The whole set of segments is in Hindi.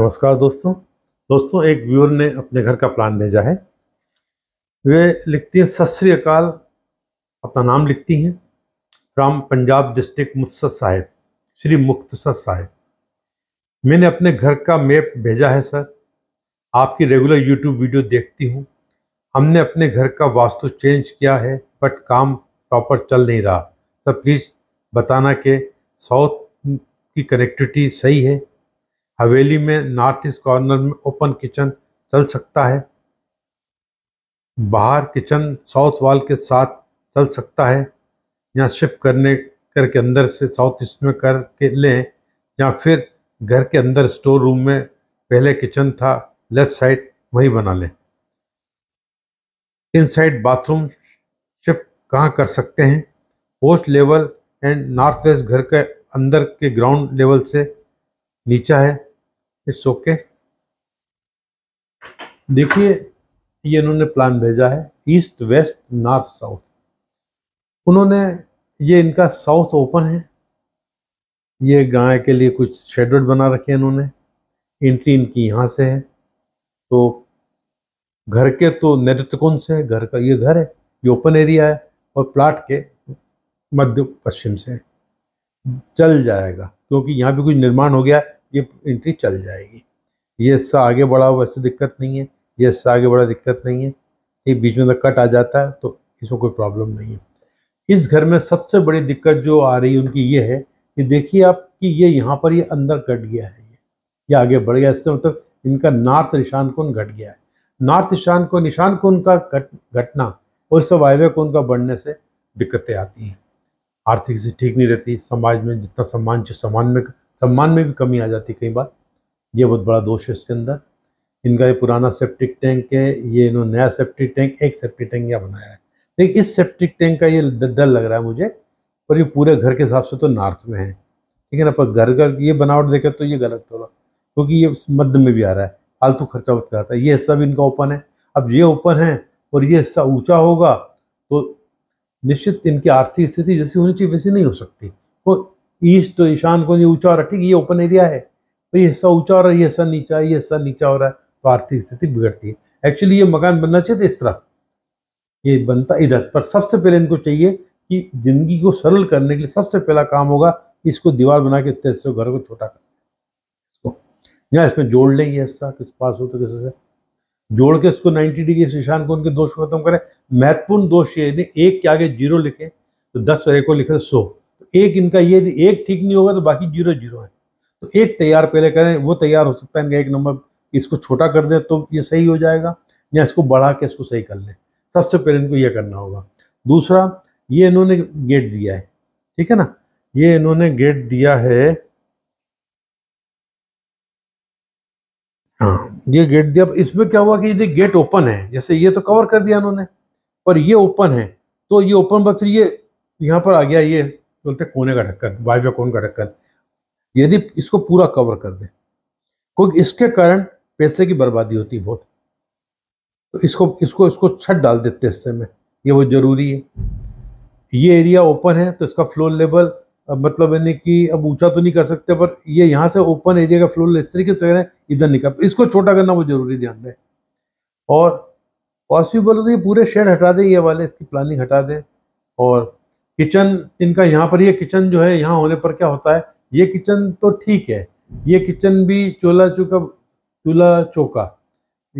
नमस्कार दोस्तों दोस्तों एक व्यूअर ने अपने घर का प्लान भेजा है वे लिखती हैं सत श्रीकाल अपना नाम लिखती हैं फ्राम पंजाब डिस्ट्रिक्ट मुक्तसर साहेब श्री मुख्तसर साहेब मैंने अपने घर का मैप भेजा है सर आपकी रेगुलर यूट्यूब वीडियो देखती हूँ हमने अपने घर का वास्तु चेंज किया है बट काम प्रॉपर चल नहीं रहा सर प्लीज़ बताना कि साउथ की कनेक्टिविटी सही है हवेली में नॉर्थ ईस्ट कॉर्नर में ओपन किचन चल सकता है बाहर किचन साउथ वॉल के साथ चल सकता है या शिफ्ट करने करके अंदर से साउथ ईस्ट में करके लें या फिर घर के अंदर स्टोर रूम में पहले किचन था लेफ्ट साइड वहीं बना लें इन साइड बाथरूम शिफ्ट कहाँ कर सकते हैं post level and north west घर के अंदर के ग्राउंड लेवल से नीचा है इट्स ओके देखिए ये इन्होंने प्लान भेजा है ईस्ट वेस्ट नॉर्थ साउथ उन्होंने ये इनका साउथ ओपन है ये गाय के लिए कुछ शेड्यूल बना रखे हैं इन्होंने एंट्री इनकी यहाँ से है तो घर के तो नृत्यकुंज से घर का ये घर है ये ओपन एरिया है और प्लाट के मध्य पश्चिम से चल जाएगा क्योंकि यहाँ पे कुछ निर्माण हो गया ये एंट्री चल जाएगी ये हिस्सा आगे बढ़ा वैसे दिक्कत नहीं है ये हिस्सा आगे बढ़ा दिक्कत नहीं है ये बीच में तक कट आ जाता है तो इसमें कोई प्रॉब्लम नहीं है इस घर में सबसे बड़ी दिक्कत जो आ रही है उनकी ये है कि देखिए आप कि ये यहाँ पर ये अंदर कट गया है ये ये आगे बढ़ गया इससे मतलब इनका नॉर्थ निशान कौन घट गया है नॉर्थ निशान को निशान कोण का घट घटना और इससे वायव्य को का बढ़ने से दिक्कतें आती हैं आर्थिक से ठीक नहीं रहती समाज में जितना सम्मान जो सम्मान में सम्मान में भी कमी आ जाती कई बार ये बहुत बड़ा दोष है इसके अंदर इनका ये पुराना सेप्टिक टैंक है ये इन्होंने नया सेप्टिक टैंक एक सेप्टिक टैंक यहाँ बनाया है लेकिन इस सेप्टिक टैंक का ये डर लग रहा है मुझे पर ये पूरे घर के हिसाब से तो नॉर्थ में है ठीक है ना घर ये बनावट देखें तो ये गलत हो रहा क्योंकि ये मध्य में भी आ रहा है फालतू खर्चा मत आता है ये हिस्सा भी इनका ओपन है अब ये ओपन है और ये हिस्सा ऊँचा होगा तो निश्चित इनकी आर्थिक स्थिति जैसी होनी चाहिए वैसी नहीं हो सकती वो तो ईस्ट तो ईशान को ऊंचा हो रहा है ठीक ये ओपन एरिया है तो ये हिस्सा ऊंचा हो रहा है ये हिस्सा नीचा है ये हिस्सा नीचा हो रहा है तो आर्थिक स्थिति बिगड़ती है एक्चुअली ये मकान बनना चाहिए तो इस तरफ ये बनता इधर पर सबसे पहले इनको चाहिए कि जिंदगी को सरल करने के लिए सबसे पहला काम होगा इसको दीवार बना के इतने घर को छोटा कर इसको या इसमें जोड़ लें ये हिस्सा किस पास हो तो किस से जोड़ के इसको 90 डिग्री ईशान को उनके दोष खत्म करें महत्वपूर्ण दोष ये एक के आगे जीरो लिखे तो दस और एक को लिखे तो सौ एक इनका ये एक ठीक नहीं होगा तो बाकी जीरो जीरो है तो एक तैयार पहले करें वो तैयार हो सकता है इनका एक नंबर इसको छोटा कर दें तो ये सही हो जाएगा या इसको बढ़ा के इसको सही कर लें सबसे पहले इनको ये करना होगा दूसरा ये इन्होंने गेट दिया है ठीक है ना ये इन्होंने गेट दिया है हाँ ये गेट दिया इसमें क्या हुआ कि यदि गेट ओपन है जैसे ये तो कवर कर दिया इन्होंने पर ये ओपन है तो ये ओपन बस फिर ये यहाँ पर आ गया ये बोलते कोने का ढक्कन वायव्य कोण का ढक्कन यदि इसको पूरा कवर कर दे क्योंकि इसके कारण पैसे की बर्बादी होती बहुत तो इसको इसको इसको छत डाल देते हिस्से में ये वो ज़रूरी है ये एरिया ओपन है तो इसका फ्लोर लेवल मतलब यानी कि अब ऊंचा तो नहीं कर सकते पर ये यहाँ से ओपन एरिया का फ्लोर इस तरीके से करें इधर निकल इसको छोटा करना वो ज़रूरी ध्यान दें और पॉसिबल हो तो ये पूरे शेड हटा दें ये वाले इसकी प्लानिंग हटा दें और किचन इनका यहाँ पर ये किचन जो है यहाँ होने पर क्या होता है ये किचन तो ठीक है ये किचन भी चोला चूका चूल्हा चौका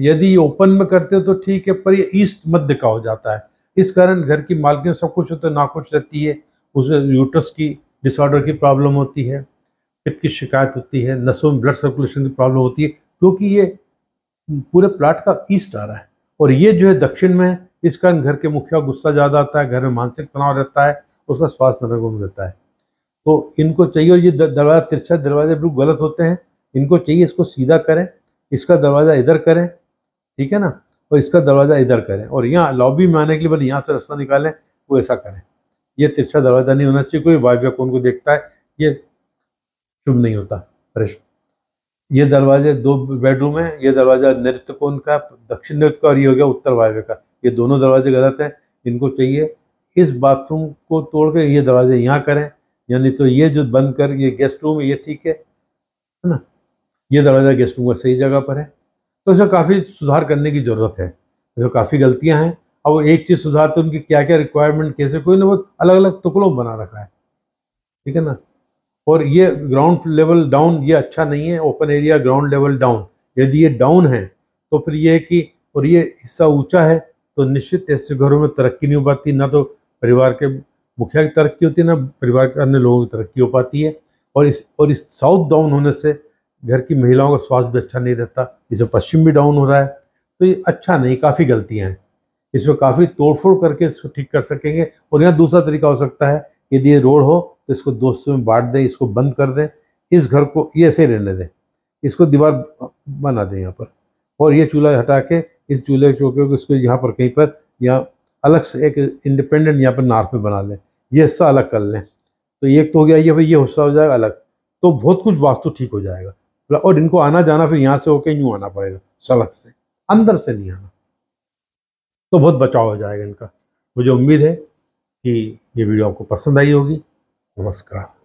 यदि ओपन में करते तो ठीक है पर ये ईस्ट मध्य का हो जाता है इस कारण घर की मालकिन सब कुछ होते नाखुश रहती है उसे यूटस की डिसऑर्डर की प्रॉब्लम होती है पित्त की शिकायत होती है नसों में ब्लड सर्कुलेशन की प्रॉब्लम होती है क्योंकि ये पूरे प्लाट का ईस्ट आ रहा है और ये जो है दक्षिण में है इस कारण घर के मुखिया गुस्सा ज़्यादा आता है घर में मानसिक तनाव रहता है उसका स्वास्थ्य समय में देता है तो इनको चाहिए और ये दरवाज़ा तिरछा दरवाजे बिल्कुल गलत होते हैं इनको चाहिए इसको सीधा करें इसका दरवाज़ा इधर करें ठीक है ना और इसका दरवाज़ा इधर करें और यहाँ लॉबी में आने के लिए बल यहाँ से रास्ता निकालें वो ऐसा करें ये तिरछा दरवाज़ा नहीं होना चाहिए कोई वाइव्य कौन को देखता है ये शुभ नहीं होता प्रश्न ये दरवाजे दो बेडरूम है ये दरवाज़ा नृत्य कोण का दक्षिण नृत्य का और ये हो गया उत्तर वायव्य का ये दोनों दरवाजे गलत हैं इनको चाहिए इस बाथरूम को तोड़ कर ये दरवाजे यहाँ करें यानी तो ये जो बंद कर ये गेस्ट रूम है ये ठीक है है ना ये दरवाज़ा गेस्ट रूम का सही जगह पर है तो इसमें काफ़ी सुधार करने की ज़रूरत है इसमें काफ़ी गलतियाँ हैं अब वो एक चीज़ सुधार तो उनकी क्या क्या रिक्वायरमेंट कैसे कोई ना वो अलग अलग टुकड़ों बना रखा है ठीक है ना और ये ग्राउंड लेवल डाउन ये अच्छा नहीं है open area ground level down यदि ये डाउन है तो फिर ये है कि और ये हिस्सा ऊंचा है तो निश्चित ऐसे घरों में तरक्की नहीं हो पाती ना तो परिवार के मुखिया की तरक्की होती है ना परिवार के अन्य लोगों की तरक्की हो पाती है और इस और इस साउथ डाउन होने से घर की महिलाओं का स्वास्थ्य भी अच्छा नहीं रहता इसमें पश्चिम भी डाउन हो रहा है तो ये अच्छा नहीं काफ़ी गलतियाँ हैं इसमें काफ़ी तोड़फोड़ करके इसको ठीक कर सकेंगे और यहाँ दूसरा तरीका हो सकता है यदि ये रोड हो तो इसको दोस्तों में बांट दें इसको बंद कर दें इस घर को ये ऐसे ही रहने दें इसको दीवार बना दें यहाँ पर और ये चूल्हा हटा के इस चूल्हे को इसको यहाँ पर कहीं पर यहाँ अलग से एक इंडिपेंडेंट यहाँ पर नॉर्थ में बना लें ये हिस्सा अलग कर लें तो एक तो हो गया ये भाई ये हिस्सा हो जाएगा अलग तो बहुत कुछ वास्तु ठीक हो जाएगा और इनको आना जाना फिर यहाँ से होकर यूँ आना पड़ेगा सड़क से अंदर से नहीं आना तो बहुत बचाव हो जाएगा इनका मुझे उम्मीद है कि ये वीडियो आपको पसंद आई होगी नमस्कार